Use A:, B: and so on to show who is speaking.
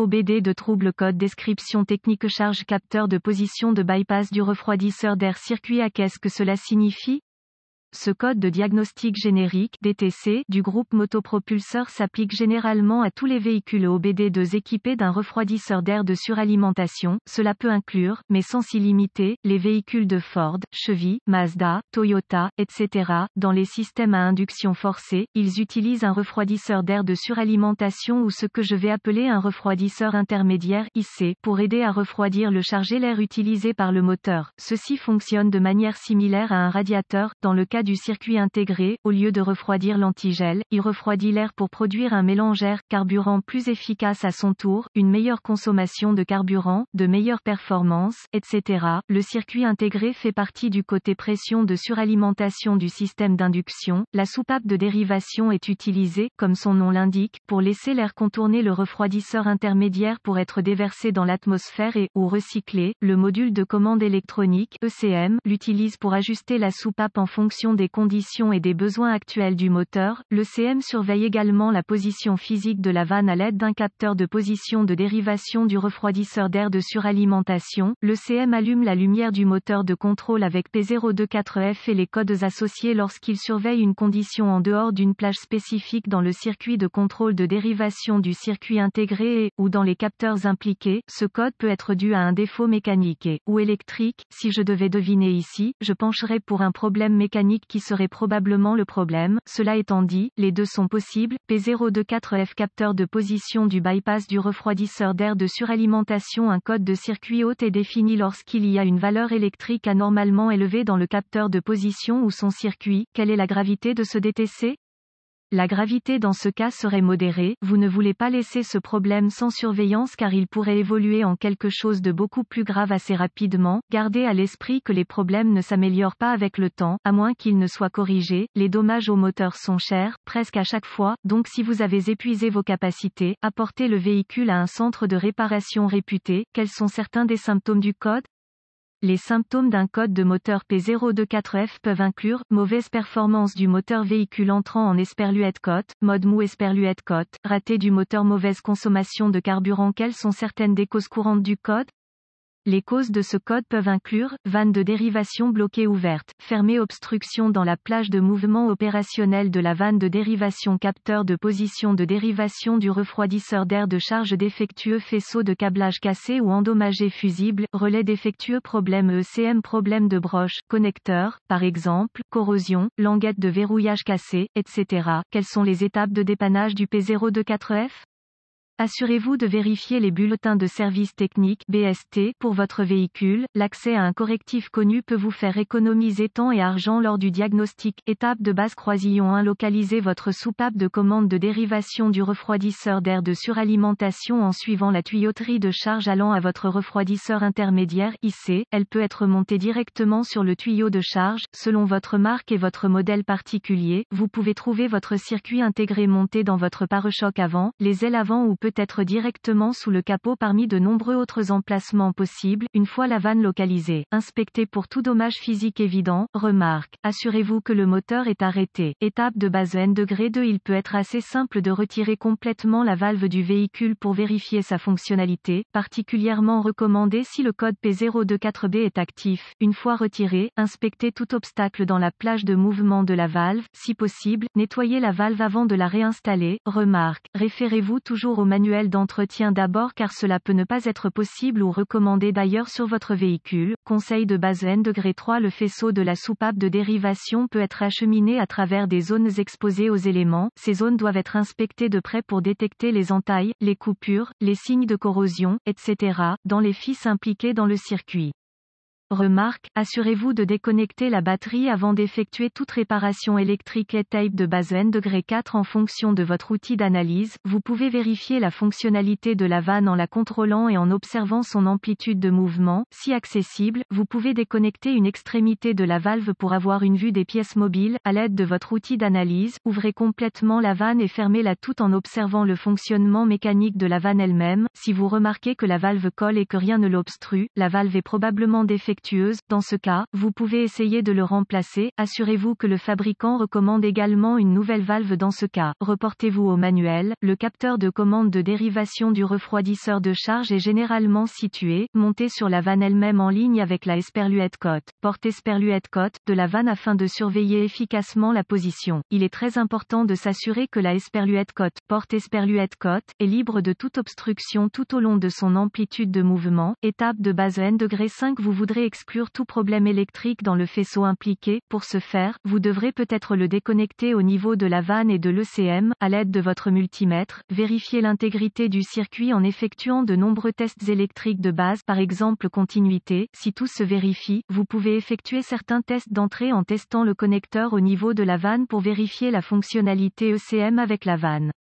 A: OBD de trouble code description technique charge capteur de position de bypass du refroidisseur d'air circuit à qu'est-ce que cela signifie ce code de diagnostic générique DTC du groupe motopropulseur s'applique généralement à tous les véhicules OBD2 équipés d'un refroidisseur d'air de suralimentation. Cela peut inclure, mais sans s'y limiter, les véhicules de Ford, Chevy, Mazda, Toyota, etc. Dans les systèmes à induction forcée, ils utilisent un refroidisseur d'air de suralimentation ou ce que je vais appeler un refroidisseur intermédiaire IC pour aider à refroidir le chargé l'air utilisé par le moteur. Ceci fonctionne de manière similaire à un radiateur dans le cas du circuit intégré, au lieu de refroidir l'antigel, il refroidit l'air pour produire un mélange air-carburant plus efficace à son tour, une meilleure consommation de carburant, de meilleures performances, etc. Le circuit intégré fait partie du côté pression de suralimentation du système d'induction. La soupape de dérivation est utilisée, comme son nom l'indique, pour laisser l'air contourner le refroidisseur intermédiaire pour être déversé dans l'atmosphère et ou recyclé. Le module de commande électronique ECM l'utilise pour ajuster la soupape en fonction des conditions et des besoins actuels du moteur, le CM surveille également la position physique de la vanne à l'aide d'un capteur de position de dérivation du refroidisseur d'air de suralimentation. Le CM allume la lumière du moteur de contrôle avec P024F et les codes associés lorsqu'il surveille une condition en dehors d'une plage spécifique dans le circuit de contrôle de dérivation du circuit intégré et, ou dans les capteurs impliqués. Ce code peut être dû à un défaut mécanique et, ou électrique. Si je devais deviner ici, je pencherais pour un problème mécanique qui serait probablement le problème. Cela étant dit, les deux sont possibles. P024F capteur de position du bypass du refroidisseur d'air de suralimentation. Un code de circuit haute est défini lorsqu'il y a une valeur électrique anormalement élevée dans le capteur de position ou son circuit. Quelle est la gravité de ce DTC la gravité dans ce cas serait modérée, vous ne voulez pas laisser ce problème sans surveillance car il pourrait évoluer en quelque chose de beaucoup plus grave assez rapidement, gardez à l'esprit que les problèmes ne s'améliorent pas avec le temps, à moins qu'ils ne soient corrigés, les dommages au moteur sont chers, presque à chaque fois, donc si vous avez épuisé vos capacités, apportez le véhicule à un centre de réparation réputé, quels sont certains des symptômes du code les symptômes d'un code de moteur P024F peuvent inclure mauvaise performance du moteur véhicule entrant en esperluette côte, mode mou esperluette côte, raté du moteur mauvaise consommation de carburant. Quelles sont certaines des causes courantes du code les causes de ce code peuvent inclure, vanne de dérivation bloquée ouverte, fermée obstruction dans la plage de mouvement opérationnel de la vanne de dérivation capteur de position de dérivation du refroidisseur d'air de charge défectueux faisceau de câblage cassé ou endommagé fusible, relais défectueux problème ECM problème de broche, connecteur, par exemple, corrosion, languette de verrouillage cassée, etc. Quelles sont les étapes de dépannage du P024F Assurez-vous de vérifier les bulletins de service technique BST pour votre véhicule. L'accès à un correctif connu peut vous faire économiser temps et argent lors du diagnostic. Étape de base croisillon 1 Localisez votre soupape de commande de dérivation du refroidisseur d'air de suralimentation en suivant la tuyauterie de charge allant à votre refroidisseur intermédiaire IC. Elle peut être montée directement sur le tuyau de charge. Selon votre marque et votre modèle particulier, vous pouvez trouver votre circuit intégré monté dans votre pare-choc avant, les ailes avant ou peut être directement sous le capot parmi de nombreux autres emplacements possibles, une fois la vanne localisée. Inspectez pour tout dommage physique évident. Remarque. Assurez-vous que le moteur est arrêté. Étape de base N degré 2 Il peut être assez simple de retirer complètement la valve du véhicule pour vérifier sa fonctionnalité, particulièrement recommandé si le code P024B est actif. Une fois retiré, inspectez tout obstacle dans la plage de mouvement de la valve, si possible, nettoyez la valve avant de la réinstaller. Remarque. Référez-vous toujours au manuel d'entretien d'abord car cela peut ne pas être possible ou recommandé d'ailleurs sur votre véhicule. Conseil de base N degré 3 Le faisceau de la soupape de dérivation peut être acheminé à travers des zones exposées aux éléments. Ces zones doivent être inspectées de près pour détecter les entailles, les coupures, les signes de corrosion, etc. dans les fils impliqués dans le circuit. Remarque, assurez-vous de déconnecter la batterie avant d'effectuer toute réparation électrique et tape de base N degré 4 en fonction de votre outil d'analyse. Vous pouvez vérifier la fonctionnalité de la vanne en la contrôlant et en observant son amplitude de mouvement. Si accessible, vous pouvez déconnecter une extrémité de la valve pour avoir une vue des pièces mobiles à l'aide de votre outil d'analyse. Ouvrez complètement la vanne et fermez-la tout en observant le fonctionnement mécanique de la vanne elle-même. Si vous remarquez que la valve colle et que rien ne l'obstrue, la valve est probablement défectueuse dans ce cas, vous pouvez essayer de le remplacer, assurez-vous que le fabricant recommande également une nouvelle valve dans ce cas. Reportez-vous au manuel, le capteur de commande de dérivation du refroidisseur de charge est généralement situé, monté sur la vanne elle-même en ligne avec la esperluette cote, porte esperluette cote, de la vanne afin de surveiller efficacement la position. Il est très important de s'assurer que la esperluette cote, porte esperluette cote, est libre de toute obstruction tout au long de son amplitude de mouvement, étape de base n degré 5 vous voudrez exclure tout problème électrique dans le faisceau impliqué. Pour ce faire, vous devrez peut-être le déconnecter au niveau de la vanne et de l'ECM, à l'aide de votre multimètre, vérifier l'intégrité du circuit en effectuant de nombreux tests électriques de base, par exemple continuité. Si tout se vérifie, vous pouvez effectuer certains tests d'entrée en testant le connecteur au niveau de la vanne pour vérifier la fonctionnalité ECM avec la vanne.